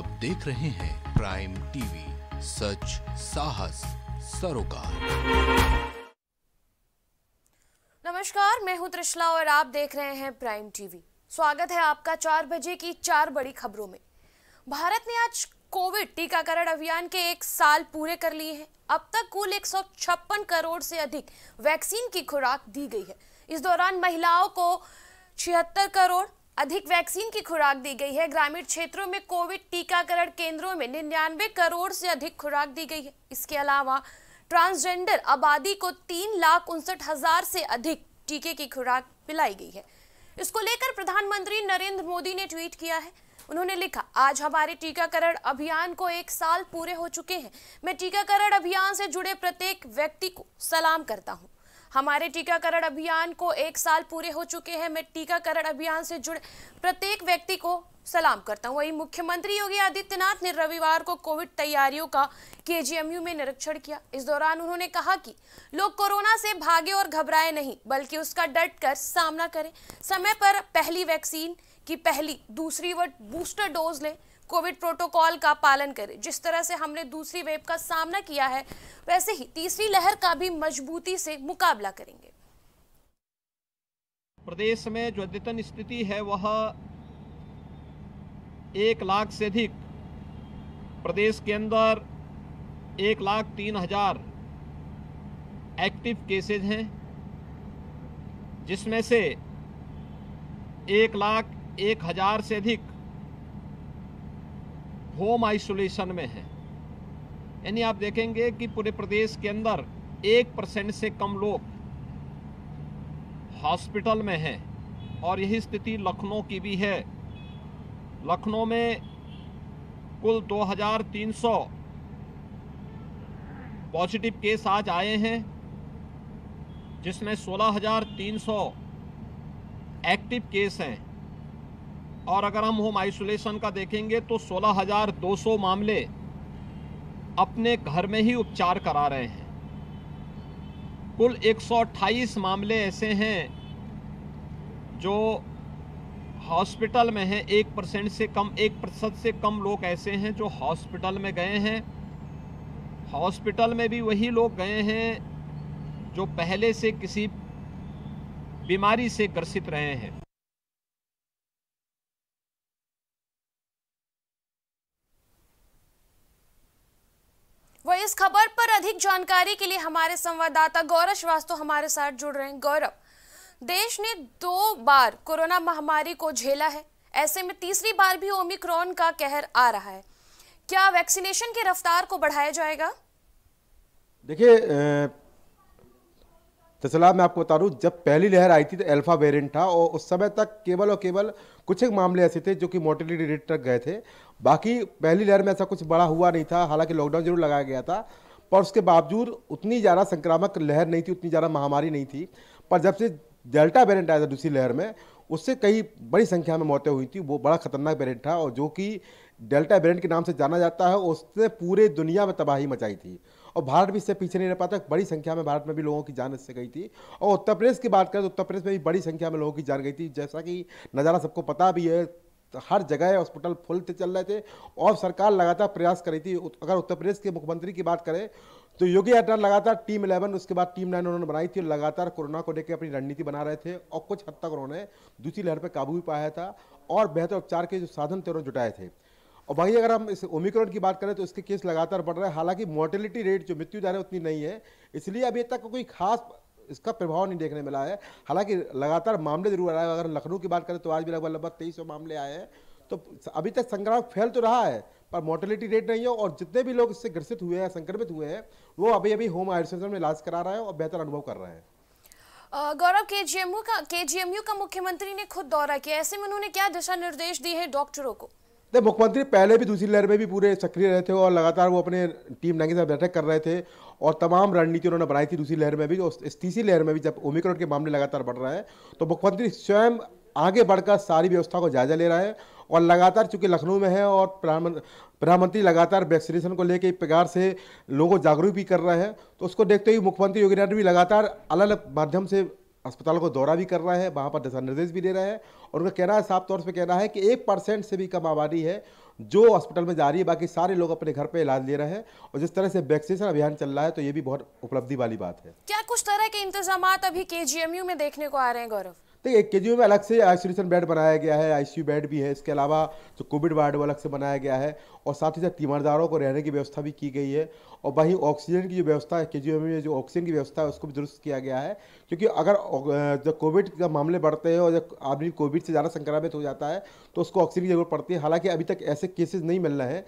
आप देख रहे हैं प्राइम टीवी सच साहस सरोकार नमस्कार मैं हूं त्रिशला और आप देख रहे हैं प्राइम टीवी स्वागत है आपका चार बजे की चार बड़ी खबरों में भारत ने आज कोविड टीकाकरण अभियान के एक साल पूरे कर लिए हैं अब तक कुल एक करोड़ से अधिक वैक्सीन की खुराक दी गई है इस दौरान महिलाओं को छिहत्तर करोड़ अधिक वैक्सीन की खुराक दी गई है ग्रामीण क्षेत्रों में कोविड टीकाकरण केंद्रों में निन्यानवे करोड़ से अधिक खुराक दी गई है इसके अलावा ट्रांसजेंडर आबादी को तीन लाख उनसठ हजार से अधिक टीके की खुराक पिलाई गई है इसको लेकर प्रधानमंत्री नरेंद्र मोदी ने ट्वीट किया है उन्होंने लिखा आज हमारे टीकाकरण अभियान को एक साल पूरे हो चुके हैं मैं टीकाकरण अभियान से जुड़े प्रत्येक व्यक्ति को सलाम करता हूँ हमारे टीकाकरण अभियान को एक साल पूरे हो चुके हैं मैं टीकाकरण अभियान से जुड़े प्रत्येक व्यक्ति को सलाम करता हूँ वहीं मुख्यमंत्री योगी आदित्यनाथ ने रविवार को कोविड तैयारियों का केजीएमयू में निरीक्षण किया इस दौरान उन्होंने कहा कि लोग कोरोना से भागे और घबराए नहीं बल्कि उसका डट कर सामना करें समय पर पहली वैक्सीन की पहली दूसरी व बूस्टर डोज लें कोविड प्रोटोकॉल का पालन करें जिस तरह से हमने दूसरी वेब का सामना किया है वैसे ही तीसरी लहर का भी मजबूती से मुकाबला करेंगे प्रदेश में जो अद्यतन स्थिति है वह एक लाख से अधिक प्रदेश के अंदर एक लाख तीन हजार एक्टिव केसेज हैं जिसमें से एक लाख एक हजार से अधिक होम आइसोलेशन में हैं यानी आप देखेंगे कि पूरे प्रदेश के अंदर एक परसेंट से कम लोग हॉस्पिटल में हैं और यही स्थिति लखनऊ की भी है लखनऊ में कुल 2300 पॉजिटिव केस आज आए हैं जिसमें 16,300 एक्टिव केस हैं और अगर हम होम आइसोलेशन का देखेंगे तो 16,200 मामले अपने घर में ही उपचार करा रहे हैं कुल 128 मामले ऐसे हैं जो हॉस्पिटल में हैं एक परसेंट से कम एक प्रतिशत से कम लोग ऐसे हैं जो हॉस्पिटल में गए हैं हॉस्पिटल में भी वही लोग गए हैं जो पहले से किसी बीमारी से ग्रसित रहे हैं इस खबर पर अधिक जानकारी के लिए हमारे संवाददाता गौरव श्रीवास्तव हमारे साथ जुड़ रहे हैं गौरव देश ने दो बार कोरोना महामारी को झेला है ऐसे में तीसरी बार भी ओमिक्रॉन का कहर आ रहा है क्या वैक्सीनेशन की रफ्तार को बढ़ाया जाएगा देखिए तो सलाह मैं आपको बता दूँ जब पहली लहर आई थी तो अल्फा वेरिएंट था और उस समय तक केवल और केवल कुछ एक मामले ऐसे थे जो कि मोर्टिलिटी रेट तक गए थे बाकी पहली लहर में ऐसा कुछ बड़ा हुआ नहीं था हालांकि लॉकडाउन जरूर लगाया गया था पर उसके बावजूद उतनी ज़्यादा संक्रामक लहर नहीं थी उतनी ज़्यादा महामारी नहीं थी पर जब से डेल्टा वेरियंट आया था दूसरी लहर में उससे कई बड़ी संख्या में मौतें हुई थी वो बड़ा खतरनाक वेरियंट था और जो कि डेल्टा वेरियंट के नाम से जाना जाता है उसने पूरे दुनिया में तबाही मचाई थी और भारत भी इससे पीछे नहीं रह पाता बड़ी संख्या में भारत में भी लोगों की जान इससे गई थी और उत्तर प्रदेश की बात करें तो उत्तर प्रदेश में भी बड़ी संख्या में लोगों की जान गई थी जैसा कि नज़ारा सबको पता भी है तो हर जगह हॉस्पिटल फुल थे चल रहे थे और सरकार लगातार प्रयास कर रही थी अगर उत्तर प्रदेश के मुख्यमंत्री की बात करें तो योगी आदित्यनाथ लगातार टीम इलेवन उसके बाद टीम नाइन उन्होंने बनाई थी और लगातार कोरोना को लेकर अपनी रणनीति बना रहे थे और कुछ हद तक उन्होंने दूसरी लहर पर काबू भी पाया था और बेहतर उपचार के जो साधन थे उन्होंने जुटाए थे और वहीं अगर हम इस ओमिक्रॉन की बात करें तो इसके केस लगातार बढ़ रहे हैं हालांकि मोर्टेलिटी रेट जो मृत्यु दर है उतनी नहीं है इसलिए अभी तक कोई खास इसका प्रभाव नहीं देखने मिला है हालांकि लगातार मामले जरूर आ रहे हैं अगर लखनऊ की बात करें तो आज भी लगभग लगभग तेईस मामले आए हैं तो अभी तक संक्रमण फैल तो रहा है पर मोर्टेलिटी रेट नहीं है और जितने भी लोग इससे ग्रसित हुए हैं संक्रमित हुए हैं वो अभी अभी होम आइसोलेशन में इलाज करा रहे हैं और बेहतर अनुभव कर रहे हैं गौरव के जी का के का मुख्यमंत्री ने खुद दौरा किया ऐसे में उन्होंने क्या दिशा निर्देश दिए हैं डॉक्टरों को नहीं मुख्यमंत्री पहले भी दूसरी लहर में भी पूरे सक्रिय रहे थे और लगातार वो अपने टीम नाइन के साथ बैठक कर रहे थे और तमाम रणनीति उन्होंने बनाई थी दूसरी लहर में भी और इस तीसरी लहर में भी जब ओमिक्रॉन के मामले लगातार बढ़ रहे हैं तो मुख्यमंत्री स्वयं आगे बढ़कर सारी व्यवस्था को जायजा ले रहा है और लगातार चूंकि लखनऊ में है और प्रधानमंत्री लगातार वैक्सीनेशन को लेकर एक प्रकार से लोगों को जागरूक भी कर रहे हैं तो उसको देखते हुए मुख्यमंत्री योगी नायडू भी लगातार अलग अलग माध्यम से अस्पतालों को दौरा भी कर रहा है वहाँ पर दिशा निर्देश भी दे रहा है और उनका कहना है साफ तौर पर कहना है कि एक परसेंट से भी कम आबादी है जो हॉस्पिटल में जा रही है बाकी सारे लोग अपने घर पे इलाज ले रहे हैं और जिस तरह से वैक्सीनेशन अभियान चल रहा है तो ये भी बहुत उपलब्धि वाली बात है क्या कुछ तरह के इंतजाम अभी के में देखने को आ रहे हैं गौरव तो एक के में अलग से आइसोलेशन बेड बनाया गया है आईसीयू बेड भी है इसके अलावा जो कोविड वार्ड वो अलग से बनाया गया है और साथ ही साथ तीमारदारों को रहने की व्यवस्था भी की गई है और वहीं ऑक्सीजन की जो व्यवस्था है के में जो ऑक्सीजन की व्यवस्था है उसको भी दुरुस्त किया गया है क्योंकि अगर जब कोविड का मामले बढ़ते हैं और जब आदमी कोविड से ज़्यादा संक्रमित हो जाता है तो उसको ऑक्सीजन की जरूरत पड़ती है हालांकि अभी तक ऐसे केसेज नहीं मिल रहे हैं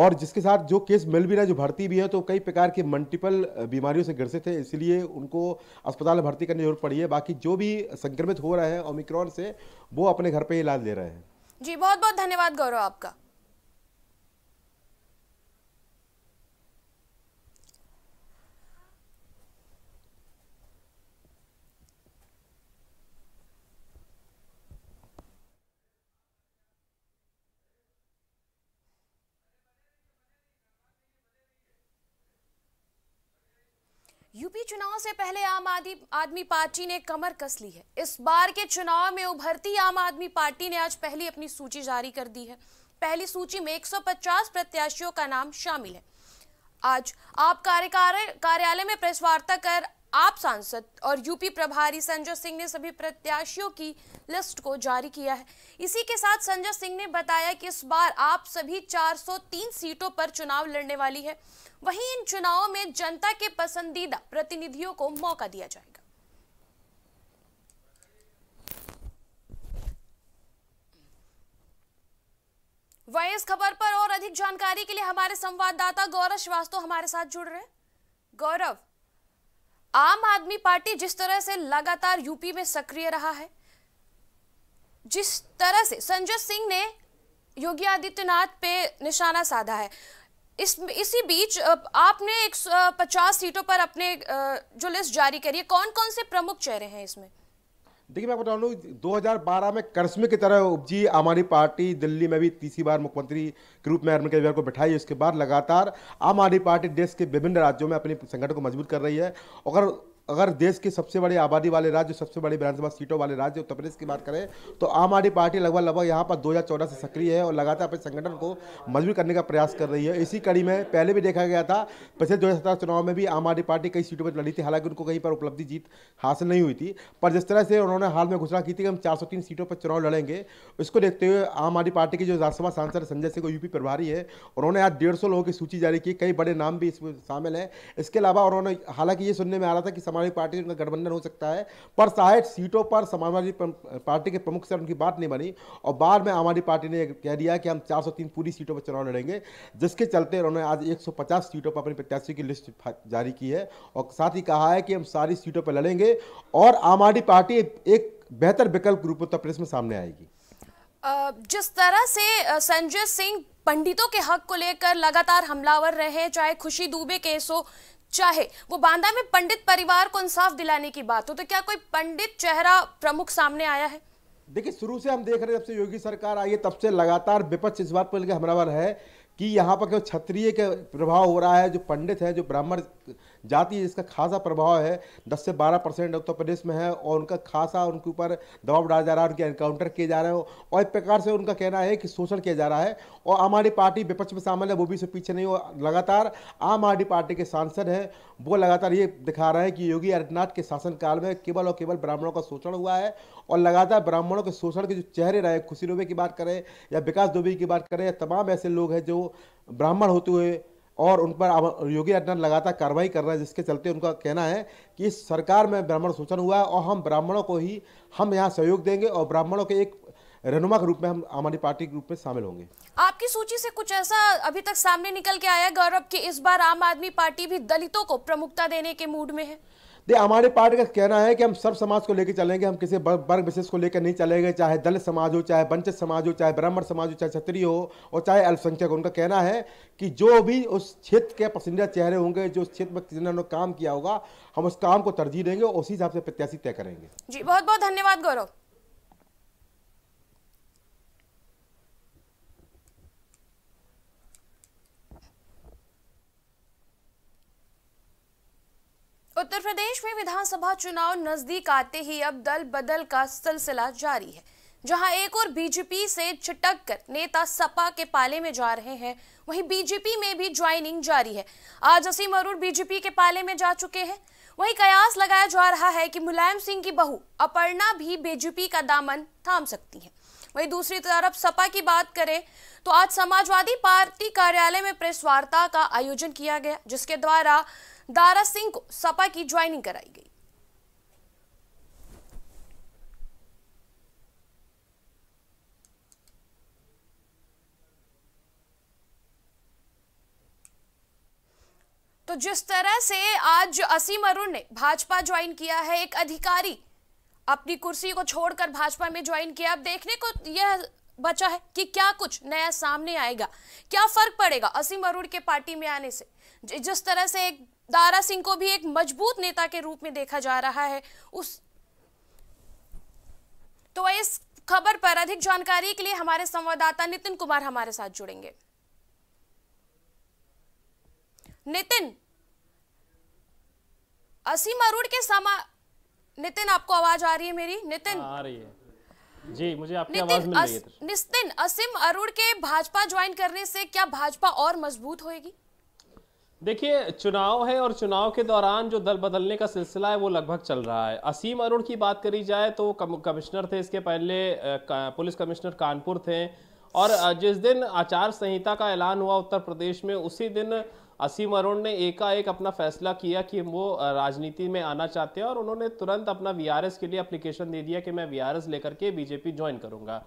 और जिसके साथ जो केस मिल भी रहा है जो भर्ती भी है तो कई प्रकार के मल्टीपल बीमारियों से ग्रसित है इसलिए उनको अस्पताल में भर्ती करने की जरूरत पड़ी है बाकी जो भी संक्रमित हो रहे हैं ओमिक्रॉन से वो अपने घर पर इलाज ले रहे हैं जी बहुत बहुत धन्यवाद गौरव आपका यूपी चुनाव से पहले आम आदमी आदमी पार्टी ने कमर कस ली है इस बार के चुनाव में उभरती आम आदमी पार्टी ने आज पहली अपनी सूची जारी कर दी है पहली सूची में 150 प्रत्याशियों का नाम शामिल है आज आप कार्यालय में प्रेस वार्ता कर आप सांसद और यूपी प्रभारी संजय सिंह ने सभी प्रत्याशियों की लिस्ट को जारी किया है इसी के साथ संजय सिंह ने बताया कि इस बार आप सभी 403 सीटों पर चुनाव लड़ने वाली है वहीं इन चुनावों में जनता के पसंदीदा प्रतिनिधियों को मौका दिया जाएगा वहीं इस खबर पर और अधिक जानकारी के लिए हमारे संवाददाता गौरव श्रीवास्तव हमारे साथ जुड़ रहे गौरव आम आदमी पार्टी जिस तरह से लगातार यूपी में सक्रिय रहा है जिस तरह से संजय सिंह ने योगी आदित्यनाथ पे निशाना साधा है इस इसी बीच आपने 150 सीटों पर अपने जो लिस्ट जारी करी है कौन कौन से प्रमुख चेहरे हैं इसमें देखिए मैं बता लू 2012 में करसमे की तरह उपजी आम आदमी पार्टी दिल्ली में भी तीसरी बार मुख्यमंत्री के रूप में अरविंद केजरीवाल को बैठाई उसके बाद लगातार आम आदमी पार्टी देश के विभिन्न राज्यों में अपने संगठन को मजबूत कर रही है और अगर देश के सबसे बड़े आबादी वाले राज्य सबसे बड़े विधानसभा सीटों वाले राज्य उत्तर प्रदेश की बात करें तो आम आदमी पार्टी लगभग लगभग यहाँ पर 2014 से सक्रिय है और लगातार अपने संगठन को मजबूत करने का प्रयास कर रही है इसी कड़ी में पहले भी देखा गया था पिछले दो चुनाव में भी आम आदमी पार्टी कई सीटों पर लड़ी थी हालांकि उनको कहीं पर उपलब्धि जीत हासिल नहीं हुई थी पर जिस तरह से उन्होंने हाल में घोषणा की थी कि हम चार सीटों पर चुनाव लड़ेंगे उसको देखते हुए आम आदमी पार्टी के जो राज्यसभा सांसद संजय सिंह यूपी प्रभारी है उन्होंने आज डेढ़ लोगों की सूची जारी की कई बड़े नाम भी इसमें शामिल हैं इसके अलावा उन्होंने हालांकि ये सुनने में आ रहा था कि समाजवादी पार्टी से उनका गठबंधन हो सकता है पर शायद सीटों पर समाजवादी पार्टी के प्रमुख से उनकी बात नहीं बनी और बाद में आम आदमी पार्टी ने कह दिया कि हम 403 पूरी सीटों पर चुनाव लड़ेंगे जिसके चलते उन्होंने आज 150 सीटों पर अपने प्रत्याशी की लिस्ट जारी की है और साथ ही कहा है कि हम सारी सीटों पर लड़ेंगे और आम आदमी पार्टी एक बेहतर विकल्प के रूप में उत्तर प्रदेश में सामने आएगी जिस तरह से संजय सिंह पंडितों के हक को लेकर लगातार हमलावर रहे चाहे खुशी दुबे केस हो चाहे वो बांदा में पंडित परिवार को इंसाफ दिलाने की बात हो तो क्या कोई पंडित चेहरा प्रमुख सामने आया है देखिए शुरू से हम देख रहे हैं जब से योगी सरकार आई है तब से लगातार विपक्ष इस बात पर लेकर हमारा है कि यहाँ पर केवल क्षत्रिय के प्रभाव हो रहा है जो पंडित है जो ब्राह्मण जाति जिसका खासा प्रभाव है दस से बारह परसेंट उत्तर प्रदेश में है और उनका खासा उनके ऊपर दबाव डाला जा रहा है उनके एनकाउंटर किए जा रहे हो और एक प्रकार से उनका कहना है कि शोषण किया जा रहा है और आम आदमी पार्टी विपक्ष में शामिल है वो भी इसे पीछे नहीं हो लगातार आम आदमी पार्टी के सांसद हैं वो लगातार ये दिखा रहे हैं कि योगी आदित्यनाथ के शासनकाल में केवल और केवल ब्राह्मणों का शोषण हुआ है और लगातार ब्राह्मणों के शोषण के जो चेहरे रहे खुशी दुबे की बात करें या विकास दुबे की बात करें या तमाम ऐसे लोग हैं जो ब्राह्मण होते हुए और उन पर योगी आदित्यनाथ लगातार कार्रवाई कर रहा है जिसके चलते उनका कहना है कि इस सरकार में ब्राह्मण शोषण हुआ है और हम ब्राह्मणों को ही हम यहाँ सहयोग देंगे और ब्राह्मणों के एक रहनुमा के रूप में हम आम आदमी पार्टी के रूप में शामिल होंगे आपकी सूची से कुछ ऐसा अभी तक सामने निकल के आया गौरव की इस बार आम आदमी पार्टी भी दलितों को प्रमुखता देने के मूड में है दे हमारे पार्टी का कहना है कि हम सब समाज को लेकर चलेंगे हम किसी वर्ग विशेष को लेकर नहीं चलेंगे चाहे दलित समाज हो चाहे वंचित समाज हो चाहे ब्राह्मण समाज हो चाहे क्षत्रिय हो और चाहे अल्पसंख्यक उनका कहना है कि जो भी उस क्षेत्र के पसंदीदा चेहरे होंगे जो उस क्षेत्र में जिन्होंने काम किया होगा हम उस काम को तरजीह देंगे और उसी हिसाब से प्रत्याशी तय करेंगे जी बहुत बहुत धन्यवाद गौरव उत्तर प्रदेश में विधानसभा चुनाव नजदीक आते ही अब दल बदल का सिलसिला जारी है जहां एक और बीजेपी से छिटक कर नेता सपा के पाले में जा रहे हैं वहीं बीजेपी में भी ज्वाइनिंग जारी है आज असीम अरूर बीजेपी के पाले में जा चुके हैं वहीं कयास लगाया जा रहा है कि मुलायम सिंह की बहू अपर्णा भी बीजेपी का दामन थाम सकती है वहीं दूसरी तरफ सपा की बात करें तो आज समाजवादी पार्टी कार्यालय में प्रेस वार्ता का आयोजन किया गया जिसके द्वारा दारा सिंह को सपा की ज्वाइनिंग कराई गई तो जिस तरह से आज असीम अरुण ने भाजपा ज्वाइन किया है एक अधिकारी अपनी कुर्सी को छोड़कर भाजपा में ज्वाइन किया अब देखने को यह बचा है कि क्या कुछ नया सामने आएगा क्या फर्क पड़ेगा असीम अरूर के पार्टी में आने से जिस तरह से एक दारा सिंह को भी एक मजबूत नेता के रूप में देखा जा रहा है उस तो इस खबर पर अधिक जानकारी के लिए हमारे संवाददाता नितिन कुमार हमारे साथ जुड़ेंगे नितिन असीम अरूर के समा नितिन आपको आवाज आ रही है मेरी नितिन हाँ, आ रही है जी मुझे आपकी आवाज मिल रही है नितिन असीम अरुण के भाजपा ज्वाइन करने से क्या भाजपा और मजबूत होएगी देखिए चुनाव है और चुनाव के दौरान जो दल बदलने का सिलसिला है वो लगभग चल रहा है असीम अरुण की बात करी जाए तो कमिश्नर थे इसके पहले पुलिस कमिश्नर कानपुर थे और जिस दिन आचार संहिता का ऐलान हुआ उत्तर प्रदेश में उसी दिन असीम अरुण ने एकाएक अपना फैसला किया कि वो राजनीति में आना चाहते हैं और उन्होंने तुरंत अपना वीआरएस के लिए अप्लीकेशन दे दिया कि मैं वीआरएस लेकर के बीजेपी ज्वाइन करूंगा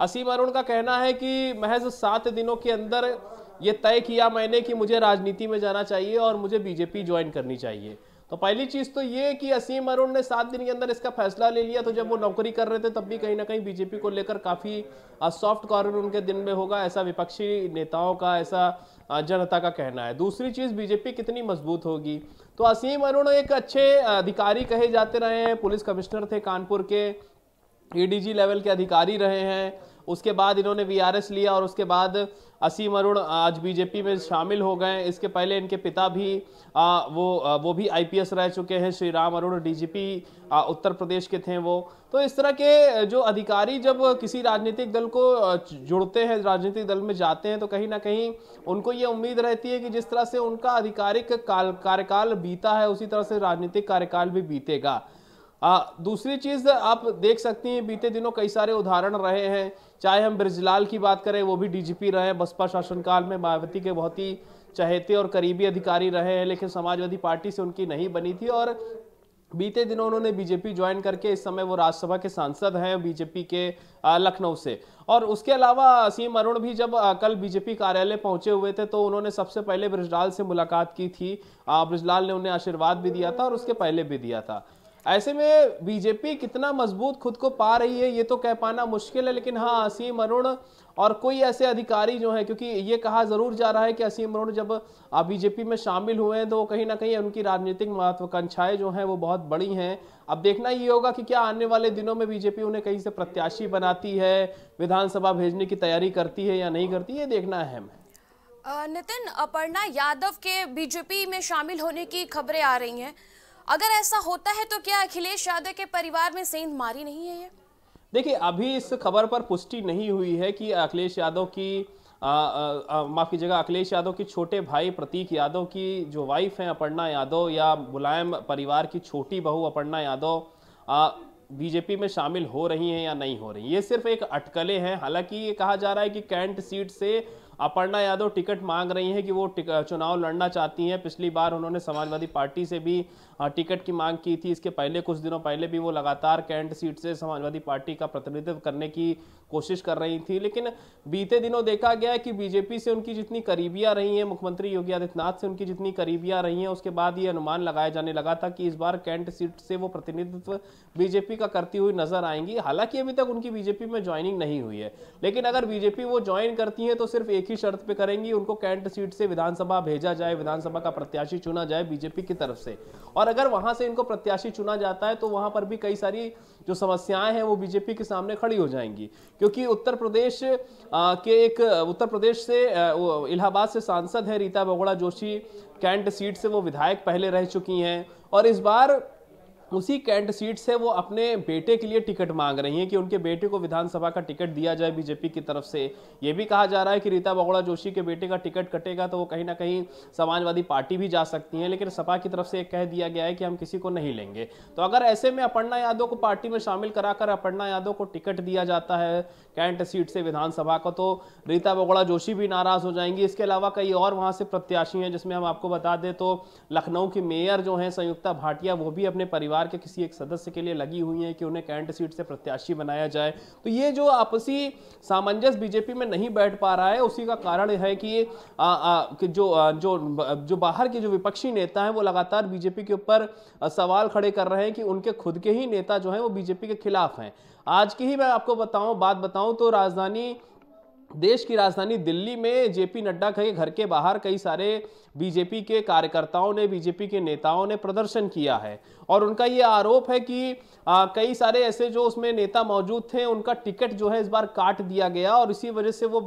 असीम अरुण का कहना है कि महज सात दिनों के अंदर ये तय किया मैंने कि मुझे राजनीति में जाना चाहिए और मुझे बीजेपी ज्वाइन करनी चाहिए तो पहली चीज तो ये कि असीम अरुण ने सात दिन के अंदर इसका फैसला ले लिया तो जब वो नौकरी कर रहे थे तब भी कहीं ना कहीं बीजेपी को लेकर काफी सॉफ्ट कॉर्नर उनके दिन में होगा ऐसा विपक्षी नेताओं का ऐसा जनता का कहना है दूसरी चीज बीजेपी कितनी मजबूत होगी तो असीम अरुण एक अच्छे अधिकारी कहे जाते रहे हैं पुलिस कमिश्नर थे कानपुर के ईडीजी e लेवल के अधिकारी रहे हैं उसके बाद इन्होंने वीआरएस लिया और उसके बाद असीम अरुण आज बीजेपी में शामिल हो गए इसके पहले इनके पिता भी आ, वो आ, वो भी आईपीएस रह चुके हैं श्री राम अरुण डीजीपी उत्तर प्रदेश के थे वो तो इस तरह के जो अधिकारी जब किसी राजनीतिक दल को जुड़ते हैं राजनीतिक दल में जाते हैं तो कहीं ना कहीं उनको ये उम्मीद रहती है कि जिस तरह से उनका आधिकारिक काल कार्यकाल बीता है उसी तरह से राजनीतिक कार्यकाल भी बीतेगा आ, दूसरी चीज़ आप देख सकती हैं बीते दिनों कई सारे उदाहरण रहे हैं चाहे हम ब्रजलाल की बात करें वो भी डीजीपी रहे बसपा शासनकाल में मायावती के बहुत ही चहेते और करीबी अधिकारी रहे हैं लेकिन समाजवादी पार्टी से उनकी नहीं बनी थी और बीते दिनों उन्होंने बीजेपी ज्वाइन करके इस समय वो राज्यसभा के सांसद हैं बीजेपी के लखनऊ से और उसके अलावा असीम अरुण भी जब कल बीजेपी कार्यालय पहुंचे हुए थे तो उन्होंने सबसे पहले ब्रिजलाल से मुलाकात की थी ब्रिजलाल ने उन्हें आशीर्वाद भी दिया था और उसके पहले भी दिया था ऐसे में बीजेपी कितना मजबूत खुद को पा रही है ये तो कह पाना मुश्किल है लेकिन हाँ असीम अरुण और कोई ऐसे अधिकारी जो है क्योंकि ये कहा ज़रूर जा रहा है कि असीम अरुण जब बीजेपी में शामिल हुए हैं तो कहीं ना कहीं उनकी राजनीतिक महत्वाकांक्षाएं जो हैं वो बहुत बड़ी हैं अब देखना ये होगा कि क्या आने वाले दिनों में बीजेपी उन्हें कहीं से प्रत्याशी बनाती है विधानसभा भेजने की तैयारी करती है या नहीं करती ये देखना अहम है नितिन अपर्णा यादव के बीजेपी में शामिल होने की खबरें आ रही हैं अगर ऐसा होता है तो क्या अखिलेश यादव के परिवार में सेंध मारी नहीं है देखिए अभी इस खबर पर पुष्टि नहीं हुई है कि अखिलेश यादव की माफ़ कीजिएगा अखिलेश यादव की छोटे भाई प्रतीक यादव की जो वाइफ हैं अपर्णा यादव या मुलायम परिवार की छोटी बहू अपर्णा यादव बीजेपी में शामिल हो रही हैं या नहीं हो रही ये सिर्फ एक अटकले हैं हालांकि ये कहा जा रहा है कि कैंट सीट से अपर्णा यादव टिकट मांग रही हैं कि वो चुनाव लड़ना चाहती हैं पिछली बार उन्होंने समाजवादी पार्टी से भी टिकट की मांग की थी इसके पहले कुछ दिनों पहले भी वो लगातार कैंट सीट से समाजवादी पार्टी का प्रतिनिधित्व करने की कोशिश कर रही थी लेकिन बीते दिनों देखा गया है कि बीजेपी से उनकी जितनी करीबियाँ रही हैं मुख्यमंत्री योगी आदित्यनाथ से उनकी जितनी करीबियाँ रही हैं उसके बाद ये अनुमान लगाया जाने लगा था कि इस बार कैंट सीट से वो प्रतिनिधित्व बीजेपी का करती हुई नजर आएंगी हालांकि अभी तक उनकी बीजेपी में ज्वाइनिंग नहीं हुई है लेकिन अगर बीजेपी वो ज्वाइन करती है तो सिर्फ एक ही शर्त पे करेंगी उनको कैंट सीट से विधानसभा भेजा जाए विधानसभा का प्रत्याशी चुना जाए बीजेपी की तरफ से और अगर वहां से इनको प्रत्याशी चुना जाता है तो वहां पर भी कई सारी जो समस्याएं हैं वो बीजेपी के सामने खड़ी हो जाएंगी क्योंकि उत्तर प्रदेश के एक उत्तर प्रदेश से इलाहाबाद से सांसद है रीता बगोड़ा जोशी कैंट सीट से वो विधायक पहले रह चुकी हैं और इस बार उसी कैंट सीट से वो अपने बेटे के लिए टिकट मांग रही हैं कि उनके बेटे को विधानसभा का टिकट दिया जाए बीजेपी की तरफ से ये भी कहा जा रहा है कि रीता बगोड़ा जोशी के बेटे का टिकट कटेगा तो वो कहीं ना कहीं समाजवादी पार्टी भी जा सकती हैं लेकिन सपा की तरफ से कह दिया गया है कि हम किसी को नहीं लेंगे तो अगर ऐसे में अपर्णा यादव को पार्टी में शामिल कराकर अपर्णा यादव को टिकट दिया जाता है कैंट सीट से विधानसभा का तो रीता बगोड़ा जोशी भी नाराज़ हो जाएंगी इसके अलावा कई और वहाँ से प्रत्याशी हैं जिसमें हम आपको बता दें तो लखनऊ की मेयर जो हैं संयुक्ता भाटिया वो भी अपने परिवार परिवार के किसी एक सदस्य के लिए लगी हुई है कि उन्हें कैंट सीट से प्रत्याशी बनाया जाए तो ये जो आपसी सामंजस्य बीजेपी में नहीं बैठ पा रहा है उसी का कारण है कि, आ, आ, कि जो जो जो बाहर के जो विपक्षी नेता हैं वो लगातार बीजेपी के ऊपर सवाल खड़े कर रहे हैं कि उनके खुद के ही नेता जो हैं वो बीजेपी के खिलाफ हैं आज की ही मैं आपको बताऊं बात बताऊं तो राजधानी देश की राजधानी दिल्ली में जेपी नड्डा के घर के बाहर कई सारे बीजेपी के कार्यकर्ताओं ने बीजेपी के नेताओं ने प्रदर्शन किया है और उनका ये आरोप है कि आ, कई सारे ऐसे जो उसमें नेता मौजूद थे उनका टिकट जो है इस बार काट दिया गया और इसी वजह से वो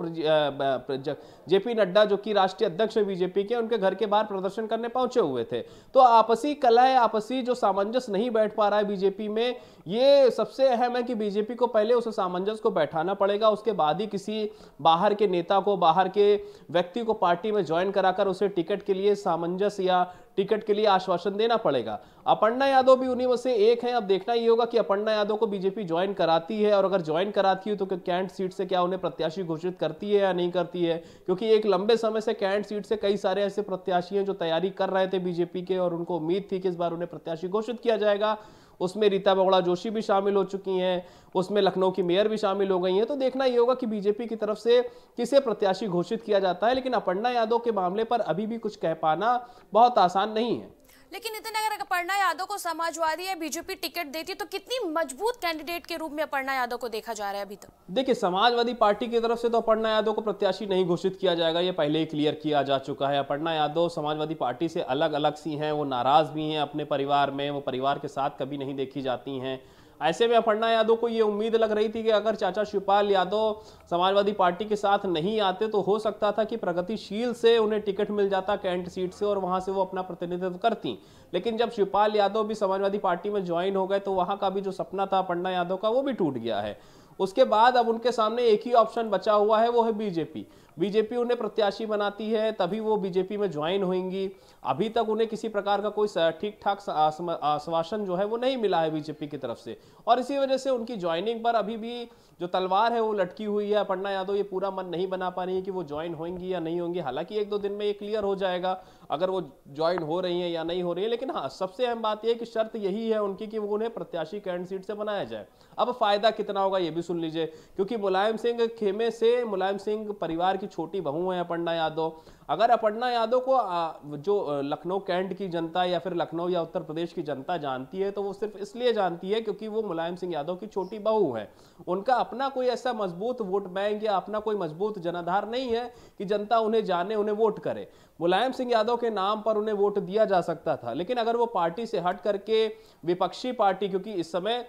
जेपी नड्डा जो कि राष्ट्रीय अध्यक्ष है बीजेपी के उनके घर के बाहर प्रदर्शन करने पहुंचे हुए थे तो आपसी कलह आपसी जो सामंजस्य नहीं बैठ पा रहा है बीजेपी में ये सबसे अहम है कि बीजेपी को पहले उस सामंजस्य को बैठाना पड़ेगा उसके बाद ही किसी बाहर के नेता को बाहर के व्यक्ति को पार्टी में ज्वाइन कराकर उसे टिकट के लिए सामंजस्य या टिकट के लिए आश्वासन देना पड़ेगा अपर्णा यादव भी उन्हीं में से एक है अब देखना ये होगा कि अपर्णा यादव को बीजेपी ज्वाइन कराती है और अगर ज्वाइन कराती है तो कैंट सीट से क्या उन्हें प्रत्याशी घोषित करती है या नहीं करती है क्योंकि एक लंबे समय से कैंट सीट से कई सारे ऐसे प्रत्याशी हैं जो तैयारी कर रहे थे बीजेपी के और उनको उम्मीद थी कि इस बार उन्हें प्रत्याशी घोषित किया जाएगा उसमें रीता बगड़ा जोशी भी शामिल हो चुकी हैं उसमें लखनऊ की मेयर भी शामिल हो गई हैं तो देखना ये होगा कि बीजेपी की तरफ से किसे प्रत्याशी घोषित किया जाता है लेकिन अपर्णा यादव के मामले पर अभी भी कुछ कह पाना बहुत आसान नहीं है लेकिन नितिन अगर अपर्णा यादव को समाजवादी या बीजेपी टिकट देती तो कितनी मजबूत कैंडिडेट के रूप में अपर्णा यादव को देखा जा रहा है अभी तक देखिए समाजवादी पार्टी की तरफ से तो अपर्णा यादव को प्रत्याशी नहीं घोषित किया जाएगा ये पहले ही क्लियर किया जा चुका है अपर्णा यादव समाजवादी पार्टी से अलग अलग सी हैं वो नाराज भी हैं अपने परिवार में वो परिवार के साथ कभी नहीं देखी जाती हैं ऐसे में अपर्णा यादव को ये उम्मीद लग रही थी कि अगर चाचा शिवपाल यादव समाजवादी पार्टी के साथ नहीं आते तो हो सकता था कि प्रगतिशील से उन्हें टिकट मिल जाता कैंट सीट से और वहाँ से वो अपना प्रतिनिधित्व करती लेकिन जब शिवपाल यादव भी समाजवादी पार्टी में ज्वाइन हो गए तो वहाँ का भी जो सपना था अपर्णा यादव का वो भी टूट गया है उसके बाद अब उनके सामने एक ही ऑप्शन बचा हुआ है वो है बीजेपी बीजेपी उन्हें प्रत्याशी बनाती है तभी वो बीजेपी में ज्वाइन होंगी अभी तक उन्हें किसी प्रकार का कोई ठीक ठाक आश्वासन जो है वो नहीं मिला है बीजेपी की तरफ से और इसी वजह से उनकी ज्वाइनिंग पर अभी भी जो तलवार है वो लटकी हुई है पटना यादव ये पूरा मन नहीं बना पा रही है कि वो ज्वाइन होंगी या नहीं होंगी हालांकि एक दो दिन में ये क्लियर हो जाएगा अगर वो ज्वाइन हो रही हैं या नहीं हो रही है लेकिन हाँ सबसे अहम बात यह कि शर्त यही है उनकी कि वो उन्हें प्रत्याशी कैंड सीट से बनाया जाए अब फायदा कितना होगा ये भी सुन लीजिए क्योंकि मुलायम सिंह खेमे से मुलायम सिंह परिवार की छोटी बहू हैं अपर्णा यादव अगर अपर्णा यादव को जो लखनऊ कैंट की जनता या फिर लखनऊ या उत्तर प्रदेश की जनता जानती है तो वो सिर्फ इसलिए जानती है क्योंकि वो मुलायम सिंह यादव की छोटी बहू है उनका अपना कोई ऐसा मजबूत वोट बैंक या अपना कोई मजबूत जनाधार नहीं है कि जनता उन्हें जाने उन्हें वोट करे मुलायम सिंह यादव के नाम पर उन्हें वोट दिया जा सकता था लेकिन अगर वो पार्टी से हट करके विपक्षी पार्टी क्योंकि इस समय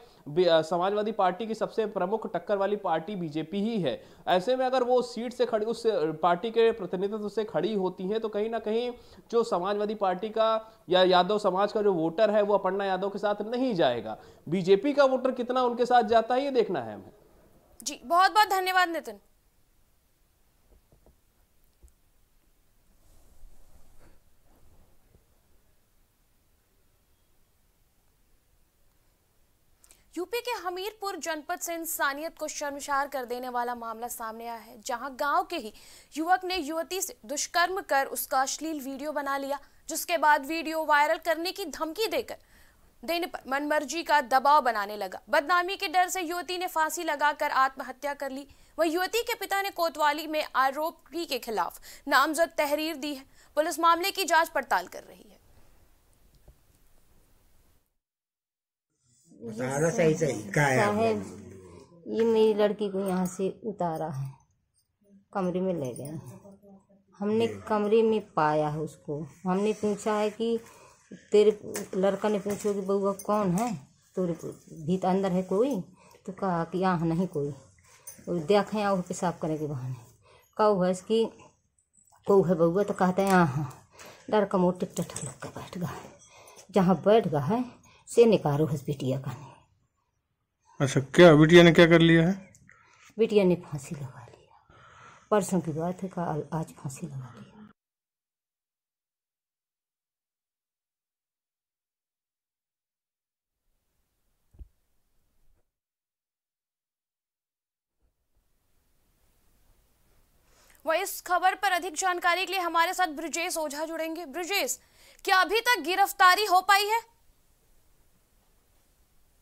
समाजवादी पार्टी की सबसे प्रमुख टक्कर वाली पार्टी बीजेपी ही है ऐसे में अगर वो सीट से खड़ी उस पार्टी के प्रतिनिधित्व से खड़ी होती हैं तो कहीं ना कहीं जो समाजवादी पार्टी का या यादव समाज का जो वोटर है वो अपना यादव के साथ नहीं जाएगा बीजेपी का वोटर कितना उनके साथ जाता है ये देखना है हमें जी बहुत बहुत धन्यवाद नितिन यूपी के हमीरपुर जनपद से इंसानियत को शर्मशार कर देने वाला मामला सामने आया है जहां गांव के ही युवक ने युवती से दुष्कर्म कर उसका अश्लील वीडियो बना लिया जिसके बाद वीडियो वायरल करने की धमकी देकर देने पर मनमर्जी का दबाव बनाने लगा बदनामी के डर से युवती ने फांसी लगाकर आत्महत्या कर ली वह युवती के पिता ने कोतवाली में आरोपी के खिलाफ नामजद तहरीर दी है पुलिस मामले की जांच पड़ताल कर रही है मतलब सही सही साहब ये मेरी लड़की को यहाँ से उतारा है कमरे में ले गया हमने कमरे में पाया है उसको हमने पूछा है कि तेरे लड़का ने पूछो कि बउआ कौन है तो अंदर है कोई तो कहा कि यहाँ नहीं कोई और देखें आओ पेशाब करने के बहाने कहू है कि कहू है बउआ तो कहते हैं यहाँ लड़का मोटे टटक लग कर बैठ गए जहाँ बैठ गए से निकारो हस बिटिया का ने अच्छा क्या बिटिया ने क्या कर लिया है बिटिया ने फांसी लगा लिया परसों की बात है का आज फांसी लगा लिया वह इस खबर पर अधिक जानकारी के लिए हमारे साथ ब्रिजेश ओझा जुड़ेंगे ब्रिजेश क्या अभी तक गिरफ्तारी हो पाई है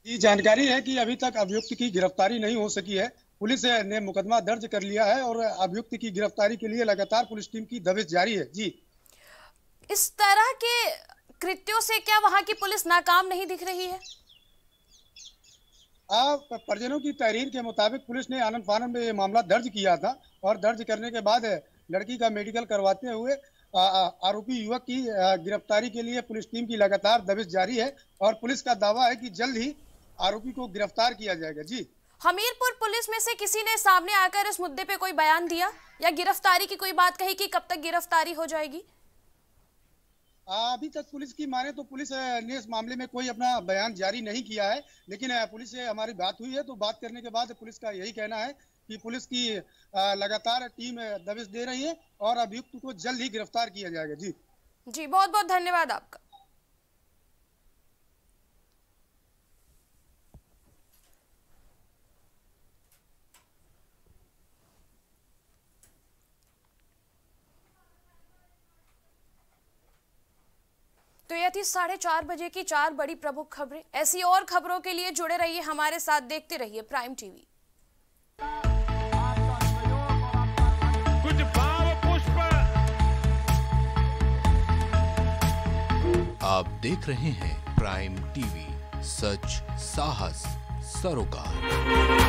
ये जानकारी है कि अभी तक अभियुक्त की गिरफ्तारी नहीं हो सकी है पुलिस ने मुकदमा दर्ज कर लिया है और अभियुक्त की गिरफ्तारी के लिए लगातार पुलिस टीम की दबिश जारी है जी इस तरह के कृत्यों से क्या वहाँ की पुलिस नाकाम नहीं दिख रही है परिजनों की तहरीर के मुताबिक पुलिस ने आनंद फानंद में ये मामला दर्ज किया था और दर्ज करने के बाद लड़की का मेडिकल करवाते हुए आरोपी युवक की गिरफ्तारी के लिए पुलिस टीम की लगातार दबिश जारी है और पुलिस का दावा है कि जल्द ही आरोपी को गिरफ्तार किया जाएगा जी हमीरपुर पुलिस में से किसी ने सामने आकर इस मुद्दे पे कोई बयान दिया या गिरफ्तारी की कोई बात कही कि कब तक गिरफ्तारी हो जाएगी अभी तक पुलिस की माने तो पुलिस ने इस मामले में कोई अपना बयान जारी नहीं किया है लेकिन पुलिस से हमारी बात हुई है तो बात करने के बाद पुलिस का यही कहना है कि पुलिस की लगातार टीम दबिश दे रही है और अभियुक्त को जल्द ही गिरफ्तार किया जाएगा जी जी बहुत बहुत धन्यवाद आपका तो यह थी साढ़े चार बजे की चार बड़ी प्रमुख खबरें ऐसी और खबरों के लिए जुड़े रहिए हमारे साथ देखते रहिए प्राइम टीवी कुछ पुष्प आप देख रहे हैं प्राइम टीवी सच साहस सरोकार